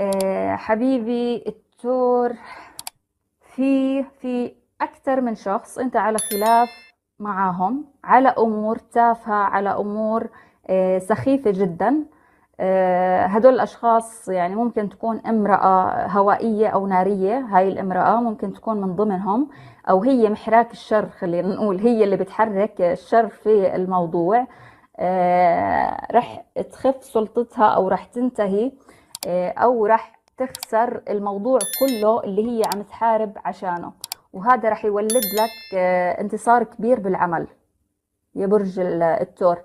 آه، حبيبي التور في في أكثر من شخص أنت على خلاف معاهم على أمور تافهة على أمور آه، سخيفة جدا آه، هدول الأشخاص يعني ممكن تكون امرأة هوائية أو نارية هاي الامرأة ممكن تكون من ضمنهم أو هي محراك الشر خلينا نقول هي اللي بتحرك الشر في الموضوع رح تخف سلطتها أو رح تنتهي آه، او راح تخسر الموضوع كله اللي هي عم تحارب عشانه وهذا راح يولد لك آه، انتصار كبير بالعمل يا برج الثور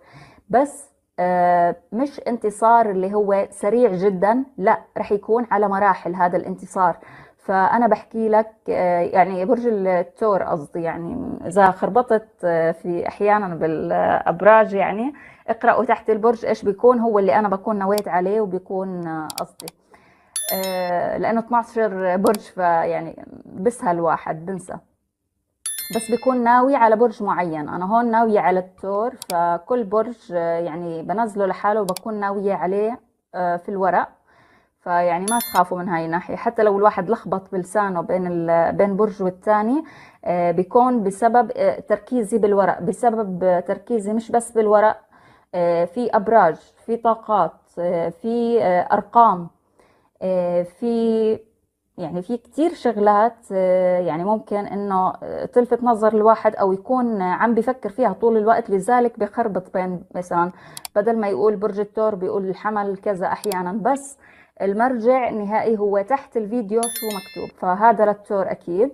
بس آه، مش انتصار اللي هو سريع جدا لا رح يكون على مراحل هذا الانتصار فانا بحكي لك آه، يعني برج الثور قصدي يعني اذا خربطت آه، في احيانا بالابراج يعني اقرأوا تحت البرج ايش بيكون هو اللي انا بكون نويت عليه وبيكون آه، قصدي لانه 12 برج فيعني بسهل واحد بنسى بس بكون ناوي على برج معين انا هون ناوية على الثور فكل برج يعني بنزله لحاله وبكون ناوية عليه في الورق فيعني ما تخافوا من هاي الناحيه حتى لو الواحد لخبط بلسانه بين بين برج والثاني آه، بيكون بسبب آه، تركيزي بالورق بسبب تركيزي مش بس بالورق آه، في ابراج في طاقات في ارقام في يعني في كتير شغلات يعني ممكن انه تلفت نظر الواحد او يكون عم بفكر فيها طول الوقت لذلك بخربط بين مثلا بدل ما يقول برج الثور بيقول الحمل كذا احيانا بس المرجع النهائي هو تحت الفيديو شو مكتوب فهذا للتور أكيد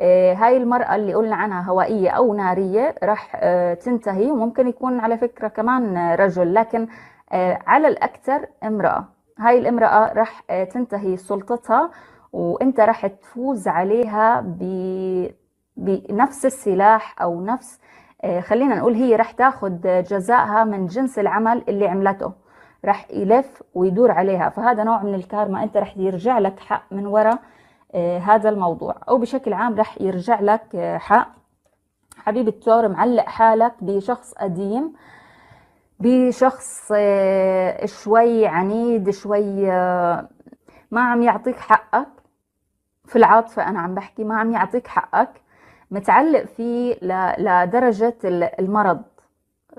إيه، هاي المرأة اللي قلنا عنها هوائية أو نارية راح آه، تنتهي وممكن يكون على فكرة كمان رجل لكن آه، على الأكثر امرأة هاي الامرأة راح آه، تنتهي سلطتها وانت راح تفوز عليها ب... بنفس السلاح أو نفس خلينا نقول هي راح تاخذ جزائها من جنس العمل اللي عملته راح يلف ويدور عليها فهذا نوع من الكارما انت راح يرجع لك حق من وراء آه، هذا الموضوع او بشكل عام راح يرجع لك آه، حق حبيب التور معلق حالك بشخص قديم بشخص آه، شوي عنيد شوي ما عم يعطيك حقك في العاطفة أنا عم بحكي ما عم يعطيك حقك متعلق فيه لدرجة المرض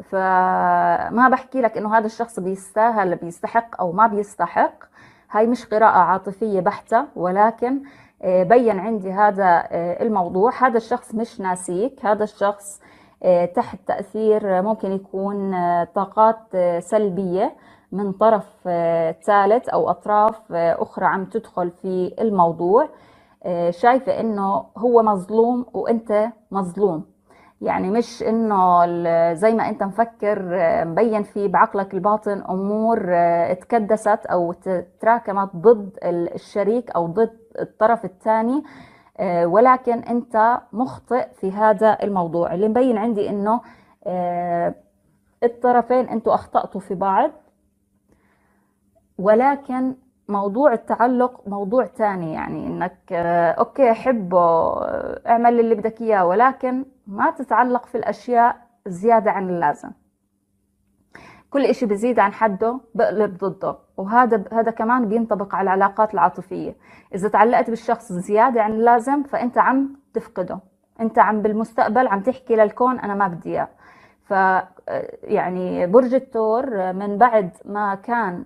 فما بحكي لك انه هذا الشخص بيستاهل بيستحق او ما بيستحق هاي مش قراءة عاطفية بحتة ولكن آه، بين عندي هذا آه، الموضوع هذا الشخص مش ناسيك هذا الشخص آه، تحت تأثير ممكن يكون طاقات سلبية من طرف ثالث أو أطراف أخرى عم تدخل في الموضوع شايفة إنه هو مظلوم وأنت مظلوم يعني مش انه زي ما انت مفكر آه، مبين في بعقلك الباطن امور آه، اتكدست او تراكمت ضد الشريك او ضد الطرف الثاني آه، ولكن انت مخطئ في هذا الموضوع اللي مبين عندي انه الطرفين انتوا اخطأتوا في بعض ولكن موضوع التعلق موضوع تاني يعني انك اوكي حبه اعمل اللي بدك اياه ولكن ما تتعلق في الأشياء زيادة عن اللازم كل إشي بزيد عن حده بقلب ضده وهذا هذا كمان بينطبق على العلاقات العاطفية إذا تعلقت بالشخص زيادة عن اللازم فأنت عم تفقده أنت عم بالمستقبل عم تحكي للكون أنا ما بدي إياه ف يعني برج الثور من بعد ما كان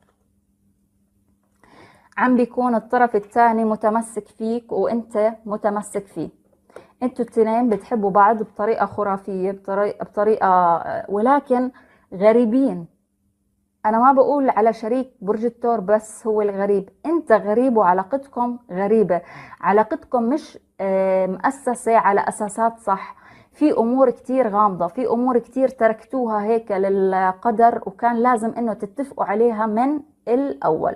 عم بيكون الطرف الثاني متمسك فيك وانت متمسك فيه انتوا التنين بتحبوا بعض بطريقة خرافية بطريقة, بطريقة ولكن غريبين أنا ما بقول على شريك برج الثور بس هو الغريب أنت غريب وعلاقتكم غريبة علاقتكم مش آه، مؤسسة على أساسات صح في أمور كتير غامضة في أمور كتير تركتوها هيك للقدر وكان لازم أنه تتفقوا عليها من الأول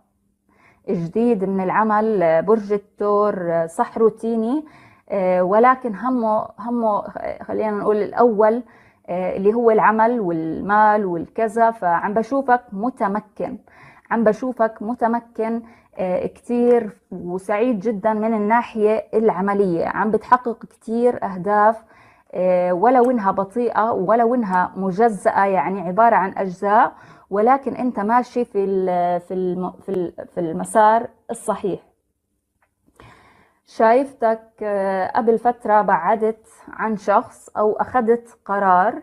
جديد من العمل برج الثور صح روتيني آه، ولكن همه همه خلينا نقول الاول آه، اللي هو العمل والمال والكذا فعم بشوفك متمكن عم بشوفك متمكن آه، كتير وسعيد جدا من الناحية العملية عم بتحقق كتير أهداف ولو إنها بطيئة ولو إنها مجزأة يعني عبارة عن أجزاء ولكن انت ماشي في في في المسار الصحيح شايفتك آه، قبل فترة بعدت عن شخص أو أخذت قرار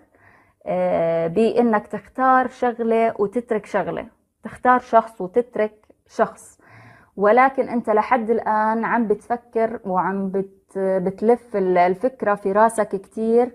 آه، بإنك تختار شغلة وتترك شغلة تختار شخص وتترك شخص ولكن أنت لحد الآن عم بتفكر وعم بتلف الفكرة في راسك كثير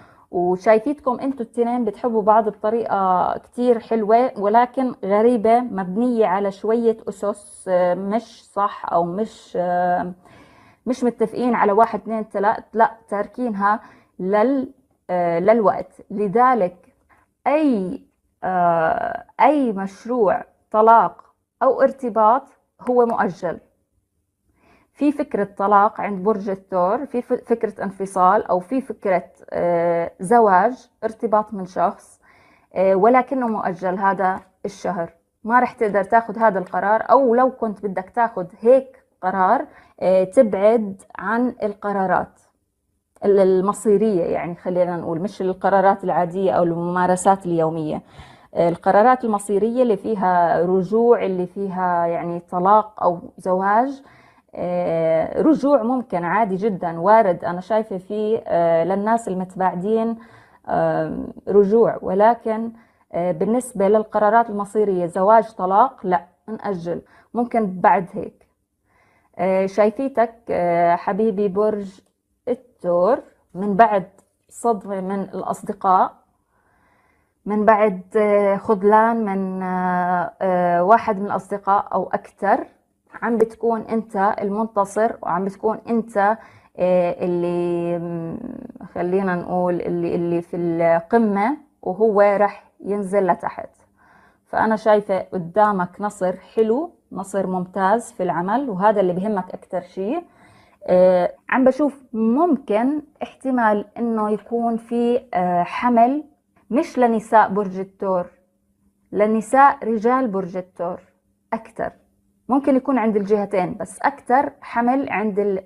وشايفيتكم انتوا التنين بتحبوا بعض بطريقة كتير حلوة ولكن غريبة مبنية على شوية أسس آه، مش صح أو مش آه، مش متفقين على واحد اثنين ثلاث لا تاركينها لل آه، للوقت لذلك أي أي مشروع طلاق أو ارتباط هو مؤجل في فكرة طلاق عند برج الثور في فكرة انفصال أو في فكرة آه، زواج ارتباط من شخص آه، ولكنه مؤجل هذا الشهر ما رح تقدر تاخذ هذا القرار أو لو كنت بدك تاخذ هيك قرار آه، تبعد عن القرارات المصيرية يعني خلينا نقول مش القرارات العادية أو الممارسات اليومية القرارات المصيرية اللي فيها رجوع اللي فيها يعني طلاق أو زواج آه، رجوع ممكن عادي جدا وارد أنا شايفة فيه آه، للناس المتباعدين آه، رجوع ولكن بالنسبة للقرارات المصيرية زواج طلاق لا نأجل ممكن بعد هيك شايفيتك حبيبي برج التور من بعد صدمة من الأصدقاء من بعد خذلان من واحد من الأصدقاء أو أكثر عم بتكون انت المنتصر وعم بتكون انت آه، اللي خلينا نقول اللي اللي في القمه وهو راح ينزل لتحت فانا شايفه قدامك نصر حلو نصر ممتاز في العمل وهذا اللي بهمك اكثر شيء آه، عم بشوف ممكن احتمال انه يكون في آه، حمل مش لنساء برج الثور لنساء رجال برج الثور اكثر ممكن يكون عند الجهتين بس أكثر حمل عند آه،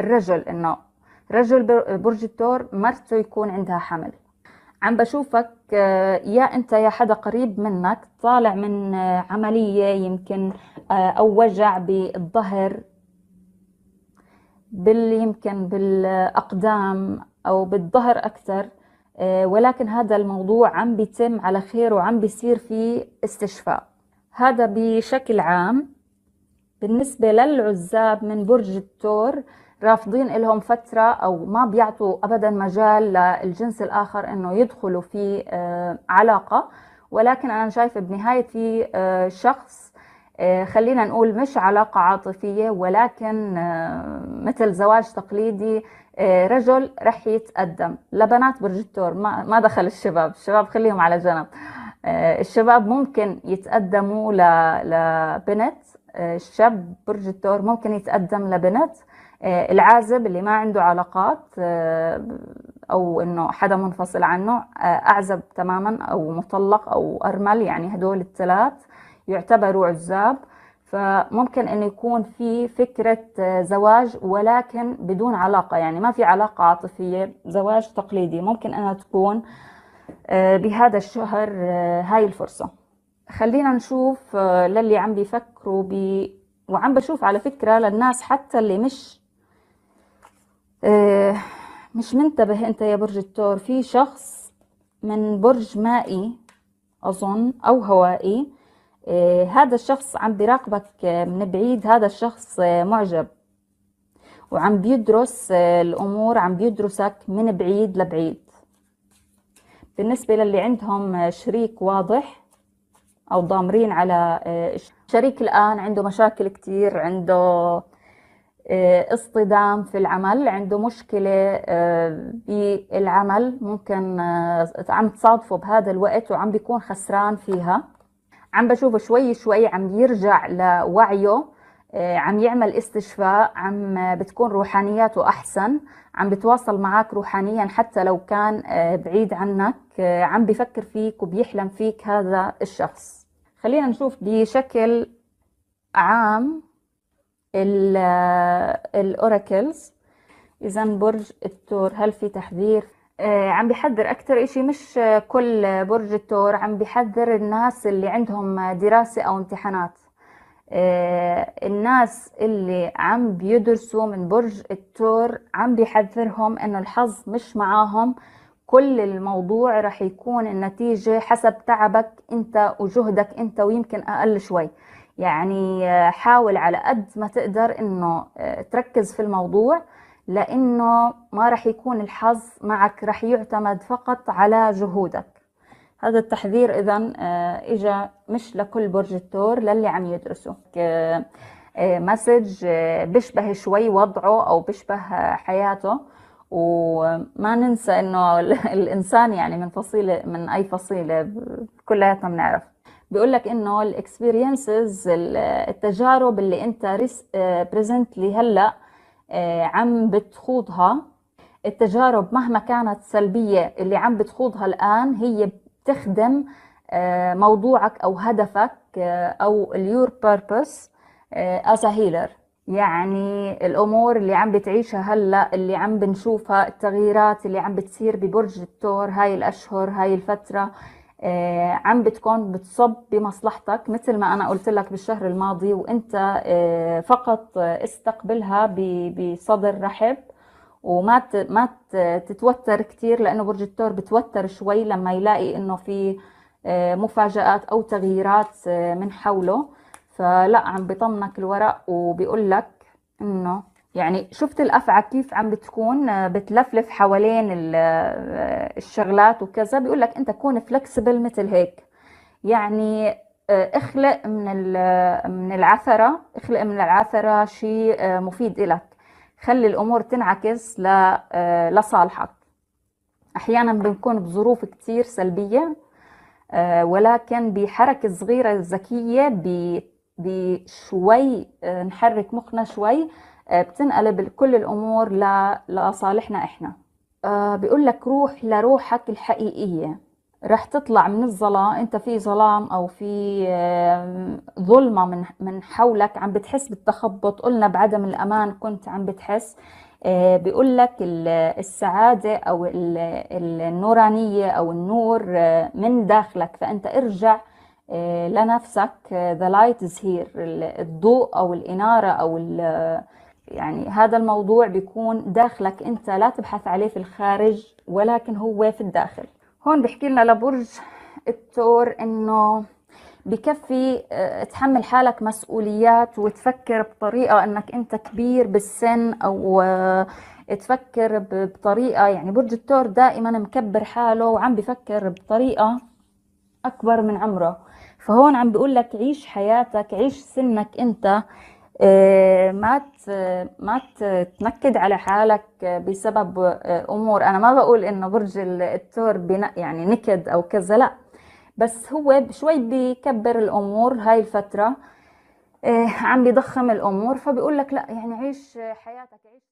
الرجل إنه رجل برج الثور مرته يكون عندها حمل عم بشوفك آه، يا انت يا حدا قريب منك طالع من آه، عملية يمكن او وجع بالظهر بال يمكن بالاقدام او بالظهر اكثر ولكن هذا الموضوع عم بيتم على خير وعم بيصير فيه استشفاء هذا بشكل عام بالنسبة للعزاب من برج الثور رافضين لهم فترة أو ما بيعطوا أبدا مجال للجنس الآخر أنه يدخلوا في آه، علاقة ولكن أنا شايفة في آه، شخص آه، خلينا نقول مش علاقة عاطفية ولكن مثل زواج تقليدي رجل رح يتقدم لبنات برج الثور ما دخل الشباب الشباب خليهم على جنب الشباب ممكن يتقدموا لبنت آه، الشاب برج الثور ممكن يتقدم لبنت آه، العازب اللي ما عنده علاقات آه، او انه حدا منفصل عنه اعزب تماما او مطلق او ارمل يعني هدول الثلاث يعتبروا عزاب فممكن انه يكون في فكره زواج ولكن بدون علاقه يعني ما في علاقه عاطفيه زواج تقليدي ممكن انها تكون بهذا الشهر هاي الفرصه خلينا نشوف آه، للي عم بيفكروا ب وعم بشوف على فكرة للناس حتى اللي مش آه، مش منتبه انت يا برج الثور في شخص من برج مائي اظن او هوائي آه، هذا الشخص عم بيراقبك من بعيد هذا الشخص معجب وعم بيدرس الامور عم بيدرسك من بعيد لبعيد بالنسبة للي عندهم شريك واضح او ضامرين على آه، شريك الان عنده مشاكل كثير عنده آه، اصطدام في العمل عنده مشكلة بالعمل آه، ممكن عم تصادفه بهذا الوقت وعم بيكون خسران فيها عم بشوفه شوي شوي عم يرجع لوعيه آه، عم يعمل استشفاء عم بتكون روحانياته أحسن عم بتواصل معك روحانيا حتى لو كان آه، بعيد عنك آه، عم بفكر فيك وبيحلم فيك هذا الشخص خلينا نشوف بشكل عام الأوراكلز إذا برج التور هل في تحذير عم بحذر أكثر إشي مش كل برج التور عم بحذر الناس اللي عندهم دراسة أو امتحانات آه، الناس اللي عم بيدرسوا من برج التور عم بيحذرهم انه الحظ مش معاهم كل الموضوع رح يكون النتيجة حسب تعبك انت وجهدك انت ويمكن اقل شوي يعني آه، حاول على قد ما تقدر انه آه، تركز في الموضوع لانه ما رح يكون الحظ معك رح يعتمد فقط على جهودك هذا التحذير إذا آه، اجى مش لكل برج الثور للي عم يدرسوا آه، مسج آه، بيشبه شوي وضعه أو بيشبه حياته وما ننسى إنه الإنسان يعني من فصيلة من أي فصيلة كلياتنا بنعرف بيقول لك إنه الاكسبيرينسز التجارب اللي أنت بريزنتلي هلا عم بتخوضها التجارب مهما كانت سلبية اللي عم بتخوضها الآن هي تخدم آه، موضوعك او هدفك آه، او اليور بيربس از هيلر يعني الامور اللي عم بتعيشها هلا اللي عم بنشوفها التغييرات اللي عم بتصير ببرج الثور هاي الاشهر هاي الفتره آه، عم بتكون بتصب بمصلحتك مثل ما انا قلت لك بالشهر الماضي وانت فقط استقبلها بصدر رحب وما ما تتوتر كثير لانه برج الثور بتوتر شوي لما يلاقي انه في آه، مفاجآت او تغييرات آه، من حوله فلا عم بيطمنك الورق وبيقول لك انه يعني شفت الافعى كيف عم بتكون آه، بتلفلف حوالين الشغلات وكذا بيقول لك انت كون فلكسبل مثل هيك يعني اخلق من من العثره اخلق من العثره شيء مفيد لك خلي الامور تنعكس آه، لصالحك احيانا بنكون بظروف كتير سلبيه آه، ولكن بحركه صغيره ذكيه بشوي آه، نحرك مخنا شوي بتنقلب كل الامور لصالحنا احنا بيقول لك روح لروحك الحقيقيه رح تطلع من الظلام انت في ظلام او في ظلمة من من حولك عم بتحس بالتخبط قلنا بعدم الامان كنت عم بتحس آه، بيقول لك السعادة او النورانية او النور آه، من داخلك فانت ارجع آه، لنفسك the light is here الضوء او الانارة او يعني هذا الموضوع بيكون داخلك انت لا تبحث عليه في الخارج ولكن هو في الداخل هون بحكي لنا لبرج الثور انه بكفي آه، تحمل حالك مسؤوليات وتفكر بطريقة انك انت كبير بالسن او آه، تفكر بطريقة يعني برج الثور دائما مكبر حاله وعم بفكر بطريقة اكبر من عمره فهون عم بيقول لك عيش حياتك عيش سنك انت إيه، ما ما تنكد على حالك بسبب آه، امور انا ما بقول انه برج الثور يعني نكد او كذا لا بس هو شوي بيكبر الامور هاي الفتره إيه، عم بيضخم الامور فبيقول لك لا يعني عيش حياتك عيش